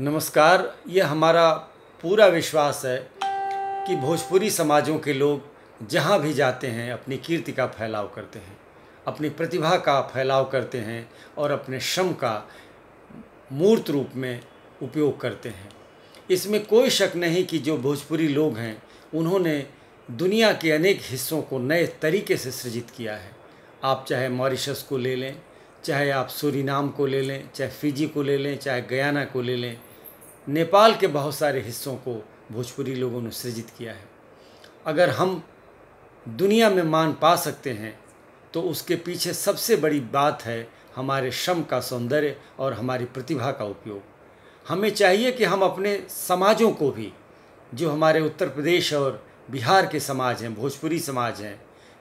नमस्कार ये हमारा पूरा विश्वास है कि भोजपुरी समाजों के लोग जहाँ भी जाते हैं अपनी कीर्ति का फैलाव करते हैं अपनी प्रतिभा का फैलाव करते हैं और अपने श्रम का मूर्त रूप में उपयोग करते हैं इसमें कोई शक नहीं कि जो भोजपुरी लोग हैं उन्होंने दुनिया के अनेक हिस्सों को नए तरीके से सृजित किया है आप चाहे मॉरिशस को ले लें चाहे आप सूरीनाम को ले लें चाहे फिजी को ले लें चाहे गयाना को ले लें नेपाल के बहुत सारे हिस्सों को भोजपुरी लोगों ने सृजित किया है अगर हम दुनिया में मान पा सकते हैं तो उसके पीछे सबसे बड़ी बात है हमारे श्रम का सौंदर्य और हमारी प्रतिभा का उपयोग हमें चाहिए कि हम अपने समाजों को भी जो हमारे उत्तर प्रदेश और बिहार के समाज हैं भोजपुरी समाज हैं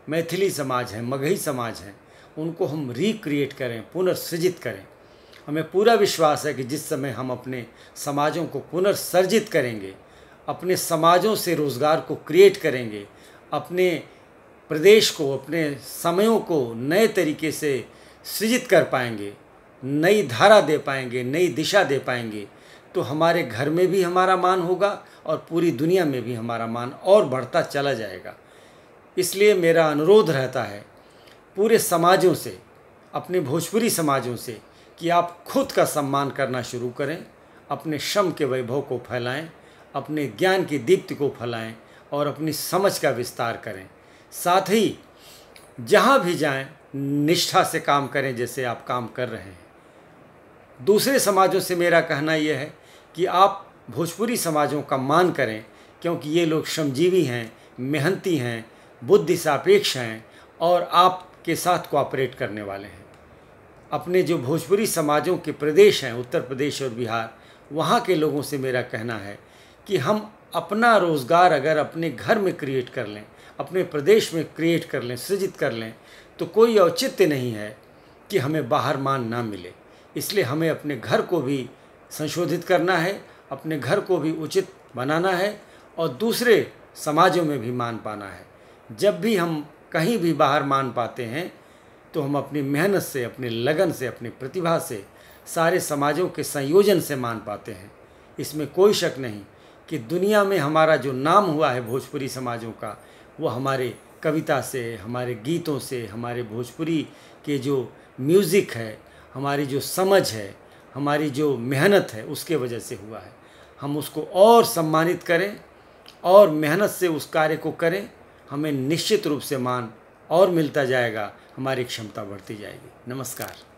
मैथिली समाज हैं मगही समाज हैं उनको हम रिक्रिएट करें पुनर्सृजित करें हमें पूरा विश्वास है कि जिस समय हम अपने समाजों को पुनर्सर्जित करेंगे अपने समाजों से रोज़गार को क्रिएट करेंगे अपने प्रदेश को अपने समयों को नए तरीके से सृजित कर पाएंगे नई धारा दे पाएंगे नई दिशा दे पाएंगे तो हमारे घर में भी हमारा मान होगा और पूरी दुनिया में भी हमारा मान और बढ़ता चला जाएगा इसलिए मेरा अनुरोध रहता है पूरे समाजों से अपने भोजपुरी समाजों से कि आप खुद का सम्मान करना शुरू करें अपने श्रम के वैभव को फैलाएं अपने ज्ञान की दीप्ति को फैलाएं और अपनी समझ का विस्तार करें साथ ही जहाँ भी जाएं निष्ठा से काम करें जैसे आप काम कर रहे हैं दूसरे समाजों से मेरा कहना यह है कि आप भोजपुरी समाजों का मान करें क्योंकि ये लोग श्रमजीवी हैं मेहनती हैं बुद्धि सापेक्ष हैं और आप के साथ कोऑपरेट करने वाले हैं अपने जो भोजपुरी समाजों के प्रदेश हैं उत्तर प्रदेश और बिहार वहाँ के लोगों से मेरा कहना है कि हम अपना रोज़गार अगर अपने घर में क्रिएट कर लें अपने प्रदेश में क्रिएट कर लें सृजित कर लें तो कोई औचित्य नहीं है कि हमें बाहर मान ना मिले इसलिए हमें अपने घर को भी संशोधित करना है अपने घर को भी उचित बनाना है और दूसरे समाजों में भी मान पाना है जब भी हम कहीं भी बाहर मान पाते हैं तो हम अपनी मेहनत से अपने लगन से अपनी प्रतिभा से सारे समाजों के संयोजन से मान पाते हैं इसमें कोई शक नहीं कि दुनिया में हमारा जो नाम हुआ है भोजपुरी समाजों का वो हमारे कविता से हमारे गीतों से हमारे भोजपुरी के जो म्यूज़िक है हमारी जो समझ है हमारी जो मेहनत है उसके वजह से हुआ है हम उसको और सम्मानित करें और मेहनत से उस कार्य को करें हमें निश्चित रूप से मान और मिलता जाएगा हमारी क्षमता बढ़ती जाएगी नमस्कार